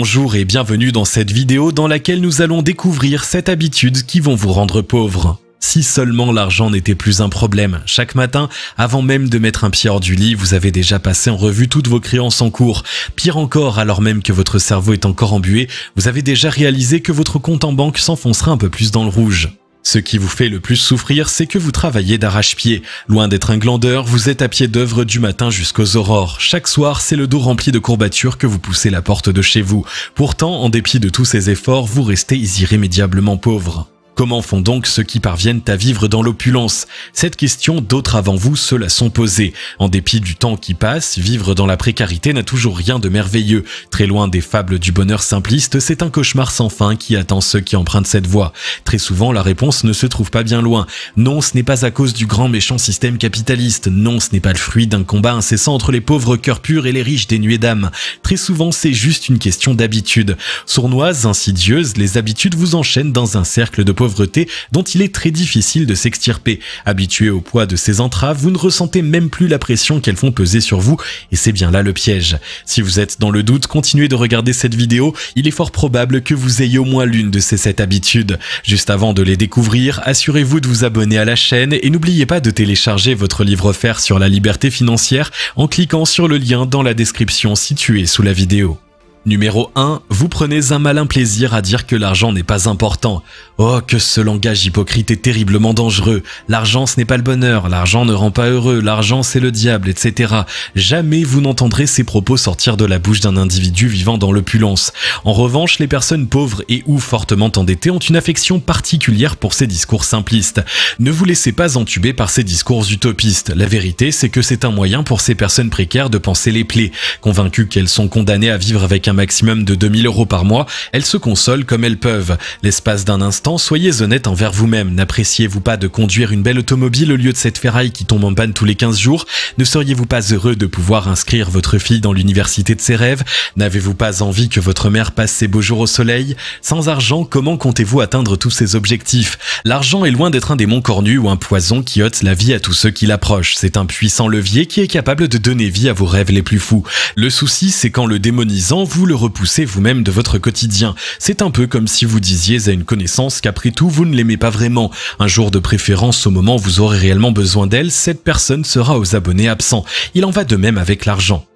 bonjour et bienvenue dans cette vidéo dans laquelle nous allons découvrir 7 habitudes qui vont vous rendre pauvre. Si seulement l'argent n'était plus un problème, chaque matin, avant même de mettre un pied hors du lit, vous avez déjà passé en revue toutes vos créances en cours. Pire encore, alors même que votre cerveau est encore embué, vous avez déjà réalisé que votre compte en banque s'enfoncera un peu plus dans le rouge. Ce qui vous fait le plus souffrir, c'est que vous travaillez d'arrache-pied. Loin d'être un glandeur, vous êtes à pied d'œuvre du matin jusqu'aux aurores. Chaque soir, c'est le dos rempli de courbatures que vous poussez la porte de chez vous. Pourtant, en dépit de tous ces efforts, vous restez irrémédiablement pauvre. Comment font donc ceux qui parviennent à vivre dans l'opulence Cette question, d'autres avant vous se la sont posées. En dépit du temps qui passe, vivre dans la précarité n'a toujours rien de merveilleux. Très loin des fables du bonheur simpliste, c'est un cauchemar sans fin qui attend ceux qui empruntent cette voie. Très souvent, la réponse ne se trouve pas bien loin. Non, ce n'est pas à cause du grand méchant système capitaliste. Non, ce n'est pas le fruit d'un combat incessant entre les pauvres cœurs purs et les riches dénués d'âme. Très souvent, c'est juste une question d'habitude. Sournoises, insidieuses, les habitudes vous enchaînent dans un cercle de pauvreté pauvreté dont il est très difficile de s'extirper. Habitué au poids de ces entraves, vous ne ressentez même plus la pression qu'elles font peser sur vous, et c'est bien là le piège. Si vous êtes dans le doute, continuez de regarder cette vidéo, il est fort probable que vous ayez au moins l'une de ces 7 habitudes. Juste avant de les découvrir, assurez-vous de vous abonner à la chaîne et n'oubliez pas de télécharger votre livre offert sur la liberté financière en cliquant sur le lien dans la description située sous la vidéo. Numéro 1, vous prenez un malin plaisir à dire que l'argent n'est pas important. Oh, que ce langage hypocrite est terriblement dangereux. L'argent, ce n'est pas le bonheur, l'argent ne rend pas heureux, l'argent, c'est le diable, etc. Jamais vous n'entendrez ces propos sortir de la bouche d'un individu vivant dans l'opulence. En revanche, les personnes pauvres et ou fortement endettées ont une affection particulière pour ces discours simplistes. Ne vous laissez pas entuber par ces discours utopistes. La vérité, c'est que c'est un moyen pour ces personnes précaires de penser les plaies, convaincues qu'elles sont condamnées à vivre avec un un maximum de 2000 euros par mois, elles se consolent comme elles peuvent. L'espace d'un instant, soyez honnête envers vous-même. N'appréciez-vous pas de conduire une belle automobile au lieu de cette ferraille qui tombe en panne tous les 15 jours Ne seriez-vous pas heureux de pouvoir inscrire votre fille dans l'université de ses rêves N'avez-vous pas envie que votre mère passe ses beaux jours au soleil Sans argent, comment comptez-vous atteindre tous ces objectifs L'argent est loin d'être un démon cornu ou un poison qui ôte la vie à tous ceux qui l'approchent. C'est un puissant levier qui est capable de donner vie à vos rêves les plus fous. Le souci, c'est qu'en le démonisant, vous vous le repoussez vous-même de votre quotidien. C'est un peu comme si vous disiez à une connaissance qu'après tout, vous ne l'aimez pas vraiment. Un jour de préférence au moment où vous aurez réellement besoin d'elle, cette personne sera aux abonnés absents. Il en va de même avec l'argent.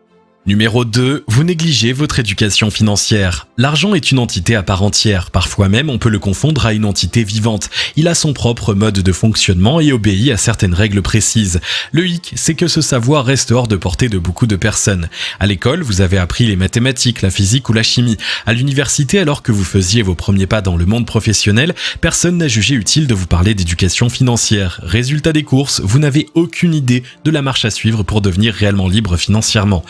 Numéro 2. Vous négligez votre éducation financière. L'argent est une entité à part entière. Parfois même, on peut le confondre à une entité vivante. Il a son propre mode de fonctionnement et obéit à certaines règles précises. Le hic, c'est que ce savoir reste hors de portée de beaucoup de personnes. À l'école, vous avez appris les mathématiques, la physique ou la chimie. À l'université, alors que vous faisiez vos premiers pas dans le monde professionnel, personne n'a jugé utile de vous parler d'éducation financière. Résultat des courses, vous n'avez aucune idée de la marche à suivre pour devenir réellement libre financièrement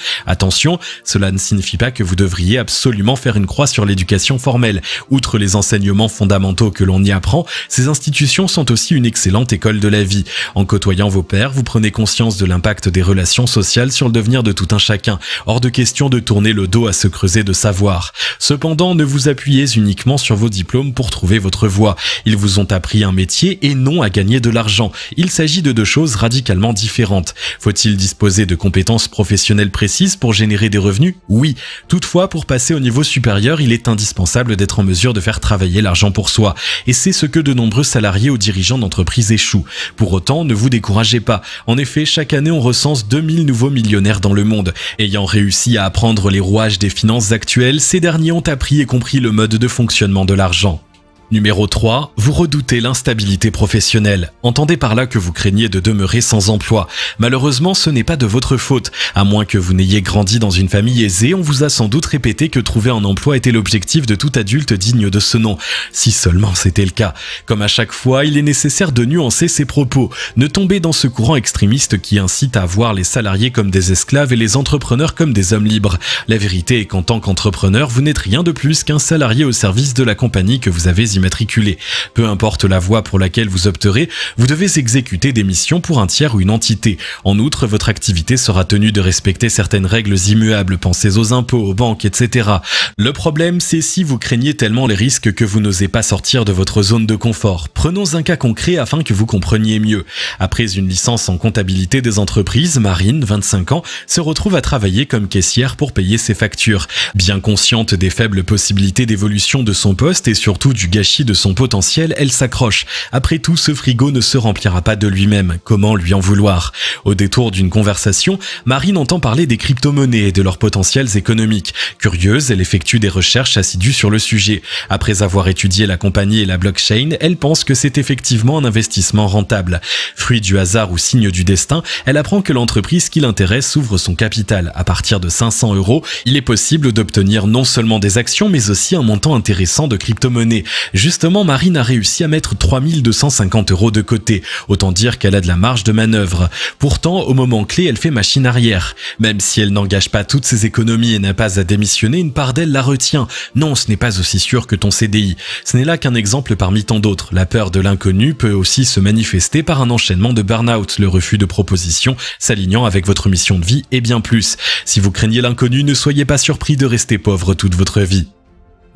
cela ne signifie pas que vous devriez absolument faire une croix sur l'éducation formelle. Outre les enseignements fondamentaux que l'on y apprend, ces institutions sont aussi une excellente école de la vie. En côtoyant vos pères, vous prenez conscience de l'impact des relations sociales sur le devenir de tout un chacun. Hors de question de tourner le dos à se creuser de savoir. Cependant, ne vous appuyez uniquement sur vos diplômes pour trouver votre voie. Ils vous ont appris un métier et non à gagner de l'argent. Il s'agit de deux choses radicalement différentes. Faut-il disposer de compétences professionnelles précises pour générer des revenus Oui. Toutefois, pour passer au niveau supérieur, il est indispensable d'être en mesure de faire travailler l'argent pour soi. Et c'est ce que de nombreux salariés ou dirigeants d'entreprises échouent. Pour autant, ne vous découragez pas. En effet, chaque année, on recense 2000 nouveaux millionnaires dans le monde. Ayant réussi à apprendre les rouages des finances actuelles, ces derniers ont appris et compris le mode de fonctionnement de l'argent. Numéro 3. Vous redoutez l'instabilité professionnelle. Entendez par là que vous craignez de demeurer sans emploi. Malheureusement, ce n'est pas de votre faute. À moins que vous n'ayez grandi dans une famille aisée, on vous a sans doute répété que trouver un emploi était l'objectif de tout adulte digne de ce nom. Si seulement c'était le cas. Comme à chaque fois, il est nécessaire de nuancer ses propos. Ne tombez dans ce courant extrémiste qui incite à voir les salariés comme des esclaves et les entrepreneurs comme des hommes libres. La vérité est qu'en tant qu'entrepreneur, vous n'êtes rien de plus qu'un salarié au service de la compagnie que vous avez imaginée. Peu importe la voie pour laquelle vous opterez, vous devez exécuter des missions pour un tiers ou une entité. En outre, votre activité sera tenue de respecter certaines règles immuables, pensez aux impôts, aux banques, etc. Le problème, c'est si vous craignez tellement les risques que vous n'osez pas sortir de votre zone de confort. Prenons un cas concret afin que vous compreniez mieux. Après une licence en comptabilité des entreprises, Marine, 25 ans, se retrouve à travailler comme caissière pour payer ses factures. Bien consciente des faibles possibilités d'évolution de son poste et surtout du gâchis de son potentiel, elle s'accroche. Après tout, ce frigo ne se remplira pas de lui-même. Comment lui en vouloir Au détour d'une conversation, Marine entend parler des crypto-monnaies et de leurs potentiels économiques. Curieuse, elle effectue des recherches assidues sur le sujet. Après avoir étudié la compagnie et la blockchain, elle pense que c'est effectivement un investissement rentable. Fruit du hasard ou signe du destin, elle apprend que l'entreprise qui l'intéresse ouvre son capital. À partir de 500 euros, il est possible d'obtenir non seulement des actions, mais aussi un montant intéressant de crypto-monnaies. Justement, Marine a réussi à mettre 3250 euros de côté. Autant dire qu'elle a de la marge de manœuvre. Pourtant, au moment clé, elle fait machine arrière. Même si elle n'engage pas toutes ses économies et n'a pas à démissionner, une part d'elle la retient. Non, ce n'est pas aussi sûr que ton CDI. Ce n'est là qu'un exemple parmi tant d'autres. La peur de l'inconnu peut aussi se manifester par un enchaînement de burn-out, le refus de propositions s'alignant avec votre mission de vie et bien plus. Si vous craignez l'inconnu, ne soyez pas surpris de rester pauvre toute votre vie.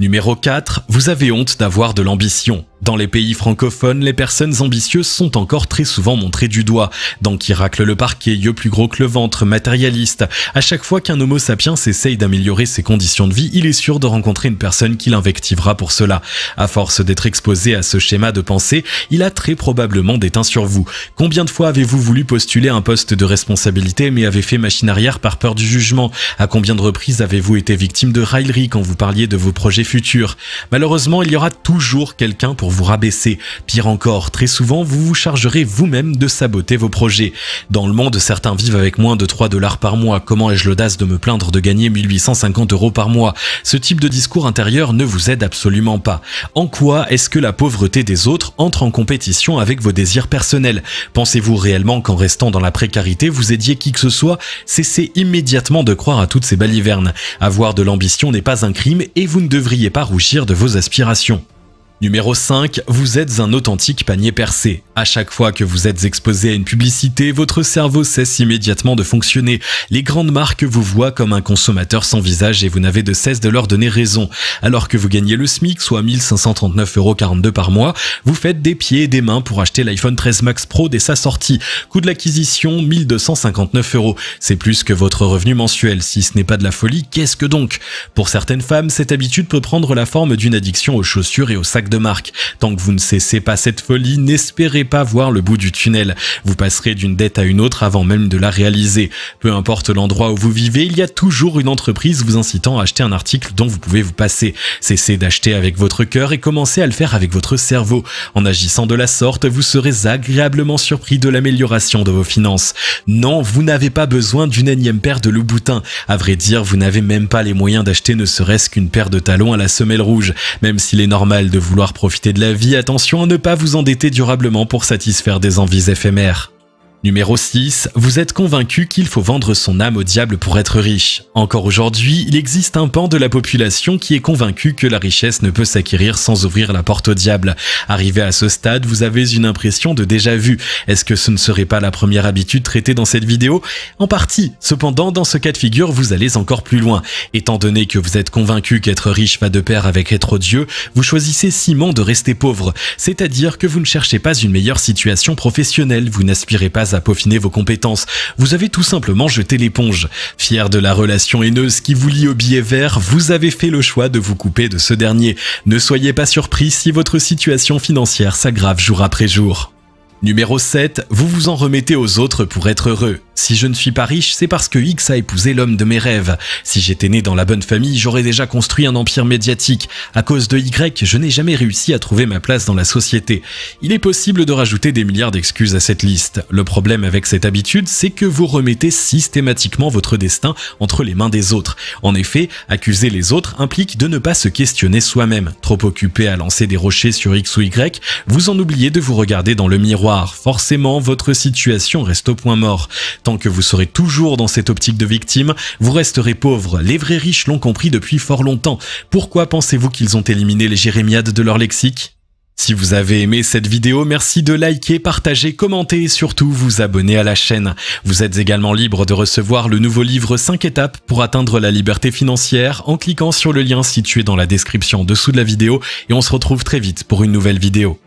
Numéro 4. Vous avez honte d'avoir de l'ambition. Dans les pays francophones, les personnes ambitieuses sont encore très souvent montrées du doigt. Dans Qui racle le parquet, yeux plus gros que le ventre, matérialiste. À chaque fois qu'un homo sapiens essaye d'améliorer ses conditions de vie, il est sûr de rencontrer une personne qui l'invectivera pour cela. À force d'être exposé à ce schéma de pensée, il a très probablement déteint sur vous. Combien de fois avez-vous voulu postuler un poste de responsabilité mais avez fait machine arrière par peur du jugement? À combien de reprises avez-vous été victime de raillerie quand vous parliez de vos projets futurs? Malheureusement, il y aura toujours quelqu'un pour vous rabaisser. Pire encore, très souvent, vous vous chargerez vous-même de saboter vos projets. Dans le monde, certains vivent avec moins de 3 dollars par mois. Comment ai-je l'audace de me plaindre de gagner 1850 euros par mois Ce type de discours intérieur ne vous aide absolument pas. En quoi est-ce que la pauvreté des autres entre en compétition avec vos désirs personnels Pensez-vous réellement qu'en restant dans la précarité, vous aidiez qui que ce soit Cessez immédiatement de croire à toutes ces balivernes. Avoir de l'ambition n'est pas un crime et vous ne devriez pas rougir de vos aspirations. Numéro 5, vous êtes un authentique panier percé. À chaque fois que vous êtes exposé à une publicité, votre cerveau cesse immédiatement de fonctionner. Les grandes marques vous voient comme un consommateur sans visage et vous n'avez de cesse de leur donner raison. Alors que vous gagnez le SMIC, soit 1539,42€ par mois, vous faites des pieds et des mains pour acheter l'iPhone 13 Max Pro dès sa sortie. Coût de l'acquisition, 1259€. C'est plus que votre revenu mensuel. Si ce n'est pas de la folie, qu'est-ce que donc? Pour certaines femmes, cette habitude peut prendre la forme d'une addiction aux chaussures et aux sacs de marque. Tant que vous ne cessez pas cette folie, n'espérez pas voir le bout du tunnel. Vous passerez d'une dette à une autre avant même de la réaliser. Peu importe l'endroit où vous vivez, il y a toujours une entreprise vous incitant à acheter un article dont vous pouvez vous passer. Cessez d'acheter avec votre cœur et commencez à le faire avec votre cerveau. En agissant de la sorte, vous serez agréablement surpris de l'amélioration de vos finances. Non, vous n'avez pas besoin d'une énième paire de louboutins. Boutin. À vrai dire, vous n'avez même pas les moyens d'acheter ne serait-ce qu'une paire de talons à la semelle rouge, même s'il est normal de vous vouloir profiter de la vie, attention à ne pas vous endetter durablement pour satisfaire des envies éphémères. Numéro 6. Vous êtes convaincu qu'il faut vendre son âme au diable pour être riche. Encore aujourd'hui, il existe un pan de la population qui est convaincu que la richesse ne peut s'acquérir sans ouvrir la porte au diable. Arrivé à ce stade, vous avez une impression de déjà vu. Est-ce que ce ne serait pas la première habitude traitée dans cette vidéo En partie. Cependant, dans ce cas de figure, vous allez encore plus loin. Étant donné que vous êtes convaincu qu'être riche va de pair avec être odieux, vous choisissez ciment de rester pauvre. C'est-à-dire que vous ne cherchez pas une meilleure situation professionnelle, vous n'aspirez pas à peaufiner vos compétences. Vous avez tout simplement jeté l'éponge. Fier de la relation haineuse qui vous lie au billet vert, vous avez fait le choix de vous couper de ce dernier. Ne soyez pas surpris si votre situation financière s'aggrave jour après jour. Numéro 7, vous vous en remettez aux autres pour être heureux. Si je ne suis pas riche, c'est parce que X a épousé l'homme de mes rêves. Si j'étais né dans la bonne famille, j'aurais déjà construit un empire médiatique. À cause de Y, je n'ai jamais réussi à trouver ma place dans la société. Il est possible de rajouter des milliards d'excuses à cette liste. Le problème avec cette habitude, c'est que vous remettez systématiquement votre destin entre les mains des autres. En effet, accuser les autres implique de ne pas se questionner soi-même. Trop occupé à lancer des rochers sur X ou Y, vous en oubliez de vous regarder dans le miroir. Forcément, votre situation reste au point mort. Tant que vous serez toujours dans cette optique de victime, vous resterez pauvre. Les vrais riches l'ont compris depuis fort longtemps. Pourquoi pensez-vous qu'ils ont éliminé les jérémiades de leur lexique si vous avez aimé cette vidéo, merci de liker, partager, commenter et surtout vous abonner à la chaîne. Vous êtes également libre de recevoir le nouveau livre 5 étapes pour atteindre la liberté financière en cliquant sur le lien situé dans la description en dessous de la vidéo et on se retrouve très vite pour une nouvelle vidéo.